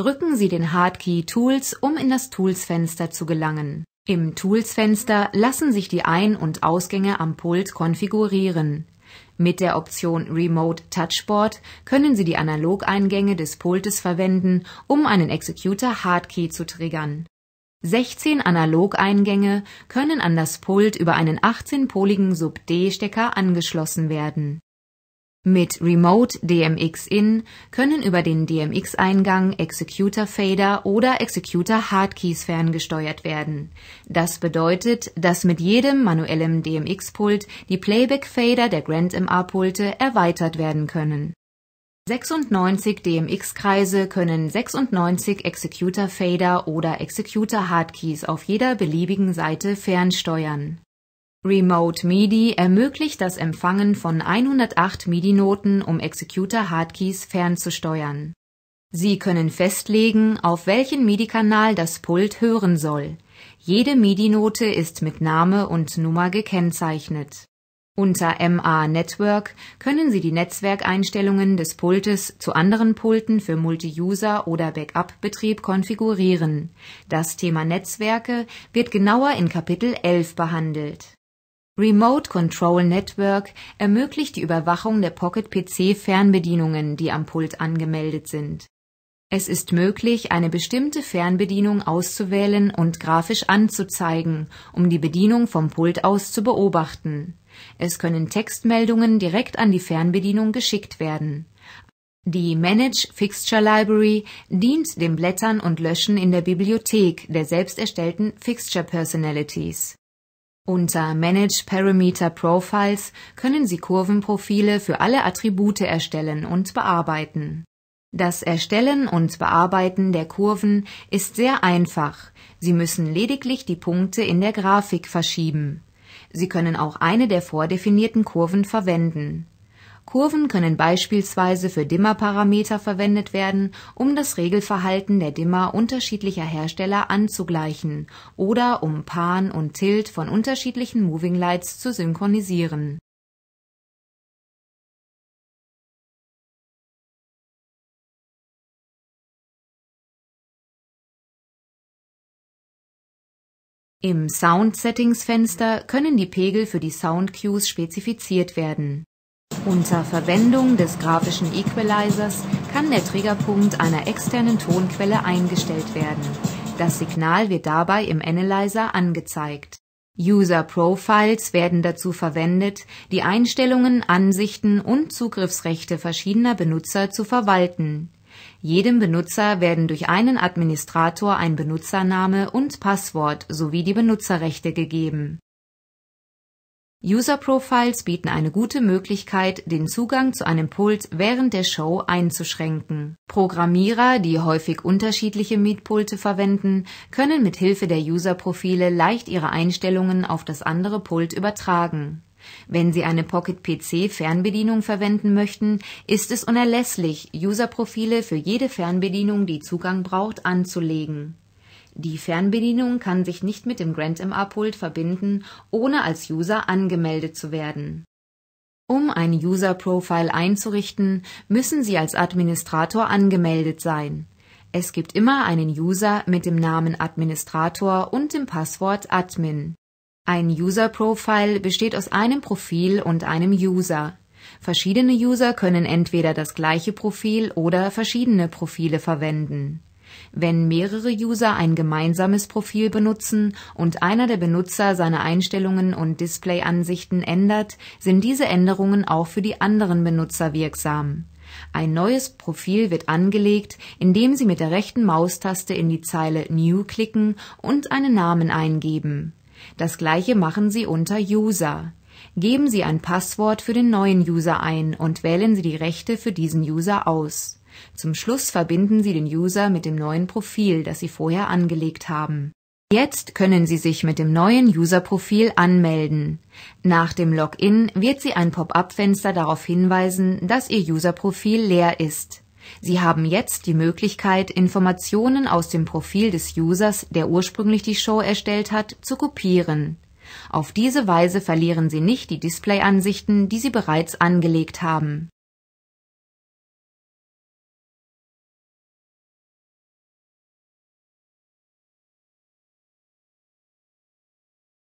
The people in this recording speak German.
drücken Sie den Hardkey Tools, um in das Tools-Fenster zu gelangen. Im Tools-Fenster lassen sich die Ein- und Ausgänge am Pult konfigurieren. Mit der Option Remote Touchboard können Sie die Analogeingänge des Pultes verwenden, um einen Executor Hardkey zu triggern. 16 Analogeingänge können an das Pult über einen 18-poligen Sub-D-Stecker angeschlossen werden mit Remote DMX In können über den DMX-Eingang Executor Fader oder Executor Hardkeys ferngesteuert werden. Das bedeutet, dass mit jedem manuellen DMX-Pult die Playback-Fader der Grand MA-Pulte erweitert werden können. 96 DMX-Kreise können 96 Executor Fader oder Executor Hardkeys auf jeder beliebigen Seite fernsteuern Remote MIDI ermöglicht das Empfangen von 108 MIDI-Noten, um Executor-Hardkeys fernzusteuern. Sie können festlegen, auf welchen MIDI-Kanal das Pult hören soll. Jede MIDI-Note ist mit Name und Nummer gekennzeichnet. Unter MA Network können Sie die Netzwerkeinstellungen des Pultes zu anderen Pulten für Multi-User oder Backup-Betrieb konfigurieren. Das Thema Netzwerke wird genauer in Kapitel 11 behandelt Remote Control Network ermöglicht die Überwachung der Pocket PC fernbedienungen die am Pult angemeldet sind. Es ist möglich, eine bestimmte Fernbedienung auszuwählen und grafisch anzuzeigen, um die Bedienung vom Pult aus zu beobachten. Es können Textmeldungen direkt an die Fernbedienung geschickt werden. Die Manage Fixture Library dient dem Blättern und Löschen in der Bibliothek der selbst erstellten Fixture Personalities unter Manage Parameter Profiles können Sie Kurvenprofile für alle Attribute erstellen und bearbeiten. Das Erstellen und Bearbeiten der Kurven ist sehr einfach. Sie müssen lediglich die Punkte in der Grafik verschieben. Sie können auch eine der vordefinierten Kurven verwenden Kurven können beispielsweise für Dimmerparameter verwendet werden, um das Regelverhalten der Dimmer unterschiedlicher Hersteller anzugleichen oder um Pan und Tilt von unterschiedlichen Moving Lights zu synchronisieren Im Sound Settings Fenster können die Pegel für die Sound Cues spezifiziert werden unter Verwendung des grafischen Equalizers kann der Triggerpunkt einer externen Tonquelle eingestellt werden. Das Signal wird dabei im Analyzer angezeigt. User Profiles werden dazu verwendet, die Einstellungen, Ansichten und Zugriffsrechte verschiedener Benutzer zu verwalten. Jedem Benutzer werden durch einen Administrator ein Benutzername und Passwort sowie die Benutzerrechte gegeben User Profiles bieten eine gute Möglichkeit, den Zugang zu einem Pult während der Show einzuschränken. Programmierer, die häufig unterschiedliche Mietpulte verwenden, können mit Hilfe der User Profile leicht ihre Einstellungen auf das andere Pult übertragen. Wenn Sie eine Pocket PC Fernbedienung verwenden möchten, ist es unerlässlich, User Profile für jede Fernbedienung, die Zugang braucht, anzulegen die Fernbedienung kann sich nicht mit dem GrandMA-Pult verbinden, ohne als User angemeldet zu werden. Um ein User Profile einzurichten, müssen Sie als Administrator angemeldet sein. Es gibt immer einen User mit dem Namen Administrator und dem Passwort Admin. Ein User Profile besteht aus einem Profil und einem User. Verschiedene User können entweder das gleiche Profil oder verschiedene Profile verwenden. Wenn mehrere User ein gemeinsames Profil benutzen und einer der Benutzer seine Einstellungen und Displayansichten ändert, sind diese Änderungen auch für die anderen Benutzer wirksam. Ein neues Profil wird angelegt, indem Sie mit der rechten Maustaste in die Zeile New klicken und einen Namen eingeben. Das gleiche machen Sie unter User. Geben Sie ein Passwort für den neuen User ein und wählen Sie die Rechte für diesen User aus zum Schluss verbinden Sie den User mit dem neuen Profil, das Sie vorher angelegt haben. Jetzt können Sie sich mit dem neuen User-Profil anmelden. Nach dem Login wird Sie ein Pop-up-Fenster darauf hinweisen, dass Ihr User-Profil leer ist. Sie haben jetzt die Möglichkeit, Informationen aus dem Profil des Users, der ursprünglich die Show erstellt hat, zu kopieren. Auf diese Weise verlieren Sie nicht die Display-Ansichten, die Sie bereits angelegt haben.